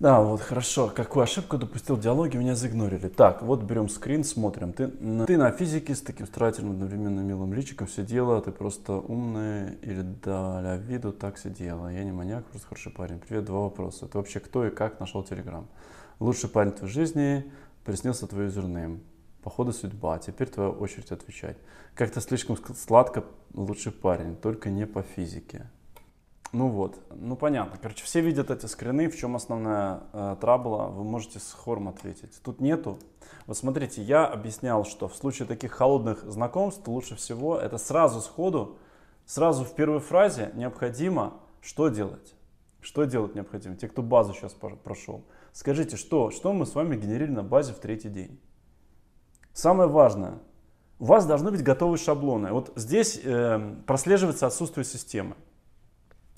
Да, вот хорошо. Какую ошибку допустил Диалоги меня загнулили. Так, вот берем скрин, смотрим. Ты, ты на физике с таким старательным одновременно милым личиком все сидела, ты просто умная или даля виду так сидела. Я не маньяк, просто хороший парень. Привет, два вопроса. Ты вообще кто и как нашел Телеграм? Лучший парень в твоей жизни, приснился твой юзернейм. Походу судьба, теперь твоя очередь отвечать. Как-то слишком сладко лучший парень, только не по физике. Ну вот, ну понятно. Короче, все видят эти скрины, в чем основная э, трабла, вы можете с хором ответить. Тут нету. Вот смотрите, я объяснял, что в случае таких холодных знакомств лучше всего это сразу сходу, сразу в первой фразе необходимо что делать? Что делать необходимо? Те, кто базу сейчас прошел. Скажите, что, что мы с вами генерили на базе в третий день? Самое важное, у вас должны быть готовые шаблоны. Вот здесь э, прослеживается отсутствие системы.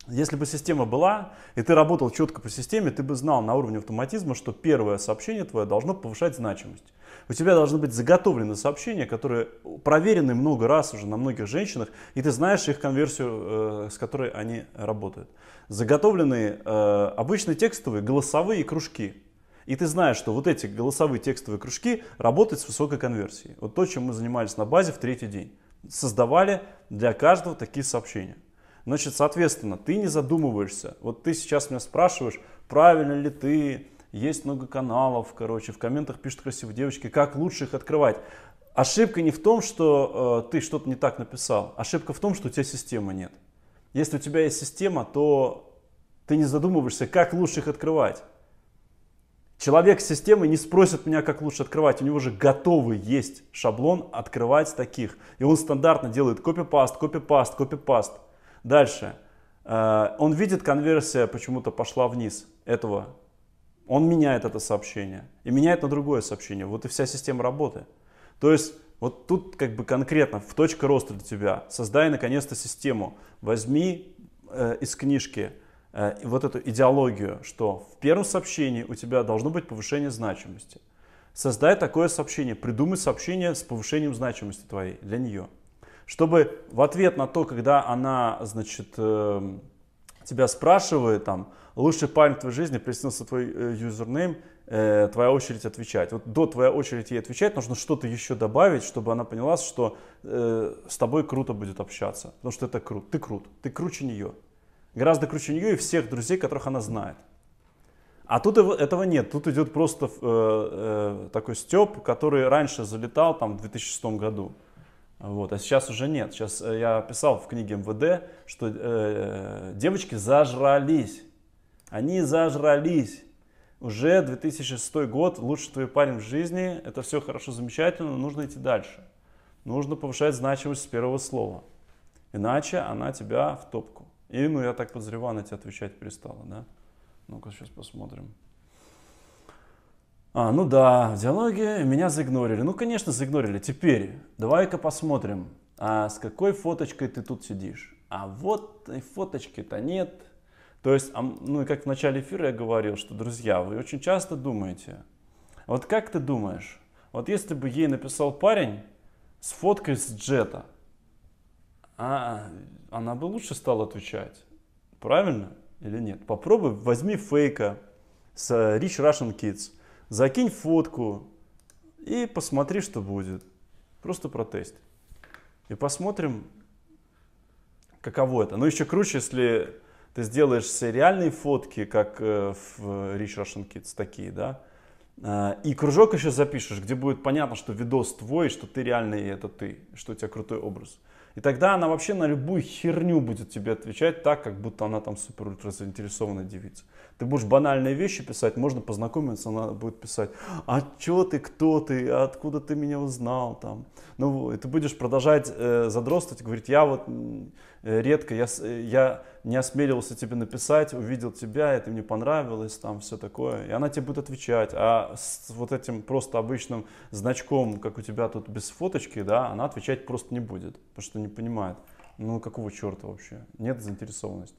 Если бы система была, и ты работал четко по системе, ты бы знал на уровне автоматизма, что первое сообщение твое должно повышать значимость. У тебя должны быть заготовлены сообщения, которые проверены много раз уже на многих женщинах, и ты знаешь их конверсию, э, с которой они работают. Заготовленные э, обычные текстовые, голосовые кружки. И ты знаешь, что вот эти голосовые текстовые кружки работают с высокой конверсией. Вот то, чем мы занимались на базе в третий день. Создавали для каждого такие сообщения. Значит, соответственно, ты не задумываешься. Вот ты сейчас меня спрашиваешь, правильно ли ты, есть много каналов, короче, в комментах пишут красивые девочки, как лучше их открывать. Ошибка не в том, что э, ты что-то не так написал, ошибка в том, что у тебя системы нет. Если у тебя есть система, то ты не задумываешься, как лучше их открывать. Человек с системой не спросит меня, как лучше открывать. У него же готовый есть шаблон открывать таких. И он стандартно делает копипаст, копипаст, копипаст. Дальше. Э, он видит, конверсия почему-то пошла вниз этого. Он меняет это сообщение и меняет на другое сообщение. Вот и вся система работы. То есть вот тут как бы конкретно в точка роста для тебя. Создай наконец-то систему. Возьми э, из книжки э, вот эту идеологию, что в первом сообщении у тебя должно быть повышение значимости. Создай такое сообщение, придумай сообщение с повышением значимости твоей для нее чтобы в ответ на то, когда она, значит, э, тебя спрашивает, там, лучший парень в твоей жизни, приснился твой э, юзернейм, э, твоя очередь отвечать. Вот до твоя очередь ей отвечать, нужно что-то еще добавить, чтобы она поняла, что э, с тобой круто будет общаться. Потому что это круто, ты крут, ты круче нее. Гораздо круче нее и всех друзей, которых она знает. А тут этого нет, тут идет просто э, э, такой степ, который раньше залетал там в 2006 году. Вот. А сейчас уже нет. Сейчас э, я писал в книге МВД, что э, девочки зажрались. Они зажрались. Уже 2006 год, лучший твой парень в жизни, это все хорошо, замечательно, но нужно идти дальше. Нужно повышать значимость с первого слова. Иначе она тебя в топку. И, ну, я так подозреваю, она тебе отвечать перестала, да? Ну-ка, сейчас посмотрим. А, ну да, в диалоге меня заигнорили. Ну, конечно, заигнорили. Теперь давай-ка посмотрим, а с какой фоточкой ты тут сидишь. А вот и фоточки-то нет. То есть, ну и как в начале эфира я говорил, что, друзья, вы очень часто думаете. Вот как ты думаешь, вот если бы ей написал парень с фоткой с джета, а она бы лучше стала отвечать, правильно или нет? Попробуй, возьми фейка с э, Rich Russian Kids – закинь фотку и посмотри, что будет. Просто протест. И посмотрим, каково это. Но еще круче, если ты сделаешь все реальные фотки, как э, в Rich Russian Kids, такие, да, э, и кружок еще запишешь, где будет понятно, что видос твой, что ты реальный, и это ты, что у тебя крутой образ. И тогда она вообще на любую херню будет тебе отвечать так, как будто она там супер-ультра заинтересованная девица. Ты будешь банальные вещи писать, можно познакомиться, она будет писать, а чё ты, кто ты, откуда ты меня узнал там. Ну, и ты будешь продолжать э, задротствовать, говорить, я вот э, редко, я, э, я не осмеливался тебе написать, увидел тебя, это мне понравилось, там все такое. И она тебе будет отвечать, а с вот этим просто обычным значком, как у тебя тут без фоточки, да, она отвечать просто не будет, потому что не не понимает, ну какого черта вообще? Нет заинтересованности.